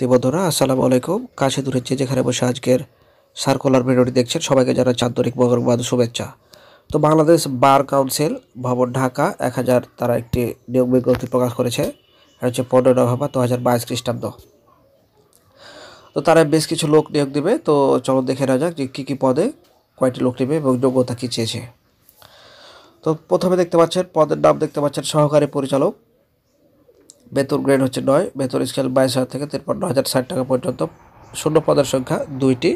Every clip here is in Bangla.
দেবধরা আসসালামু আলাইকুম কাছে দূরে যে যেখানে বসে আজকের সার্কুলার ভিডিওটি দেখছেন সবাইকে যারা চান্তরিক মগরবাদ শুভেচ্ছা তো বাংলাদেশ বার কাউন্সিল ভবন ঢাকা এক হাজার তারা একটি নিয়োগ বিজ্ঞপ্তি প্রকাশ করেছে হচ্ছে পনেরো নভেম্বর দু হাজার বাইশ খ্রিস্টাব্দ তো তারা বেশ কিছু লোক নিয়োগ দেবে তো চলো দেখে নেওয়া যাক যে কী কী পদে কয়টি লোক নেবে এবং যোগ্যতা কী চেয়েছে তো প্রথমে দেখতে পাচ্ছেন পদের নাম দেখতে পাচ্ছেন সহকারী পরিচালক বেতন গ্রেড হচ্ছে নয় বেতন স্কেল বাইশ হাজার থেকে তিরপান্ন হাজার ষাট টাকা পর্যন্ত শূন্য পদের সংখ্যা দুইটি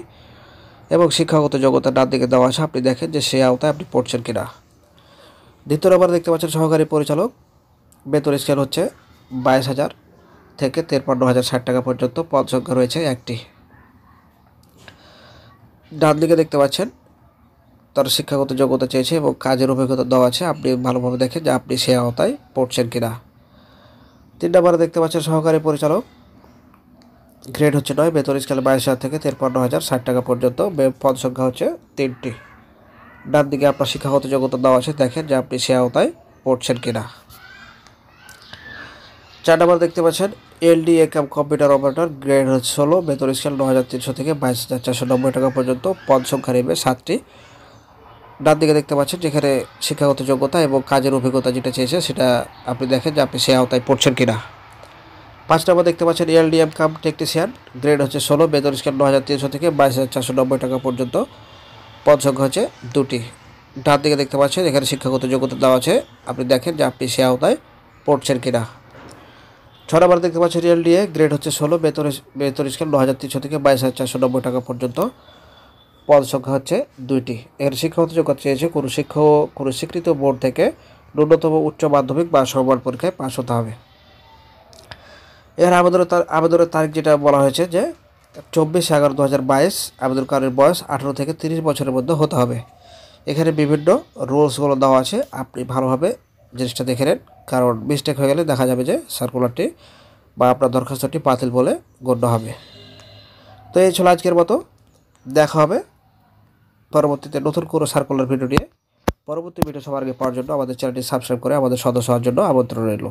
এবং শিক্ষাগত যোগ্যতা ডান দিকে দেওয়া আছে আপনি দেখেন যে সে আওতায় আপনি পড়ছেন কি না দ্বিতীয় নম্বর দেখতে পাচ্ছেন সহকারী পরিচালক বেতন স্কেল হচ্ছে বাইশ হাজার থেকে তেরপান্ন হাজার ষাট টাকা পর্যন্ত পদ সংখ্যা রয়েছে একটি ডান দিকে দেখতে পাচ্ছেন তার শিক্ষাগত যোগ্যতা চেয়েছে এবং কাজের অভিজ্ঞতা দেওয়া আছে আপনি ভালোভাবে দেখেন যে আপনি সে আওতায় পড়ছেন কিনা তিন নম্বরে দেখতে পাচ্ছেন সহকারী পরিচালক গ্রেড হচ্ছে নয় বেতন স্কেল বাইশ হাজার থেকে তেরপান্ন হাজার ষাট টাকা পর্যন্ত পদ সংখ্যা হচ্ছে তিনটি ডান দিকে আপনার শিক্ষাগত যোগ্যতা দেওয়া আছে দেখেন যে আপনি সে আওতায় পড়ছেন কিনা চার নম্বর দেখতে পাচ্ছেন এলডি একাম কম্পিউটার অপারেটর গ্রেড হচ্ছে ষোলো বেতন স্কেল ন হাজার তিনশো থেকে বাইশ হাজার চারশো নব্বই টাকা পর্যন্ত পদ সংখ্যা নেবে সাতটি ডান দিকে দেখতে পাচ্ছেন যেখানে শিক্ষাগত যোগ্যতা এবং কাজের অভিজ্ঞতা যেটা চেয়েছে সেটা আপনি দেখেন যে আপনি সে আওতায় পড়ছেন কি না পাঁচ নম্বর দেখতে পাচ্ছেন এলডিএম কাম টেকনিশিয়ান গ্রেড হচ্ছে ষোলো বেতন স্কেল ন হাজার তিনশো থেকে বাইশ হাজার চারশো নব্বই টাকা পর্যন্ত পদ সংখ্যা হচ্ছে দুটি ডান দিকে দেখতে পাচ্ছেন এখানে শিক্ষাগত যোগ্যতা দেওয়া আছে আপনি দেখেন যে আপনি সে আওতায় পড়ছেন কি না ছ নম্বর দেখতে পাচ্ছেন রিয়েল ডিএ গ্রেড হচ্ছে ষোলো বেতন বেতন স্কেল ন হাজার তিনশো থেকে বাইশ হাজার চারশো নব্বই টাকা পর্যন্ত পদ সংখ্যা হচ্ছে দুইটি এর শিক্ষাগত যোগ্যতা চেয়েছে কোনো শিক্ষক কোনো স্বীকৃত বোর্ড থেকে ন্যূনতম উচ্চ মাধ্যমিক বা সমমান পরীক্ষায় পাশ হতে হবে এর আবেদনের তার আবেদনের তারিখ যেটা বলা হয়েছে যে চব্বিশ এগারো দু হাজার বাইশ আবেদনকারীর বয়স আঠেরো থেকে তিরিশ বছরের মধ্যে হতে হবে এখানে বিভিন্ন রুলসগুলো দেওয়া আছে আপনি ভালোভাবে জিনিসটা দেখে নেন কারণ মিস্টেক হয়ে গেলে দেখা যাবে যে সার্কুলারটি বা আপনার দরখাস্তটি বাতিল বলে গণ্য হবে তো এই ছিল আজকের মতো দেখা হবে পরবর্তীতে নতুন কোনো সার্কুলার ভিডিও নিয়ে পরবর্তী ভিডিও সবার আগে পাওয়ার জন্য আমাদের চ্যানেলটি সাবস্ক্রাইব করে আমাদের সদস্য হওয়ার জন্য আমন্ত্রণ রইল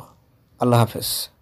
আল্লাহ হাফেজ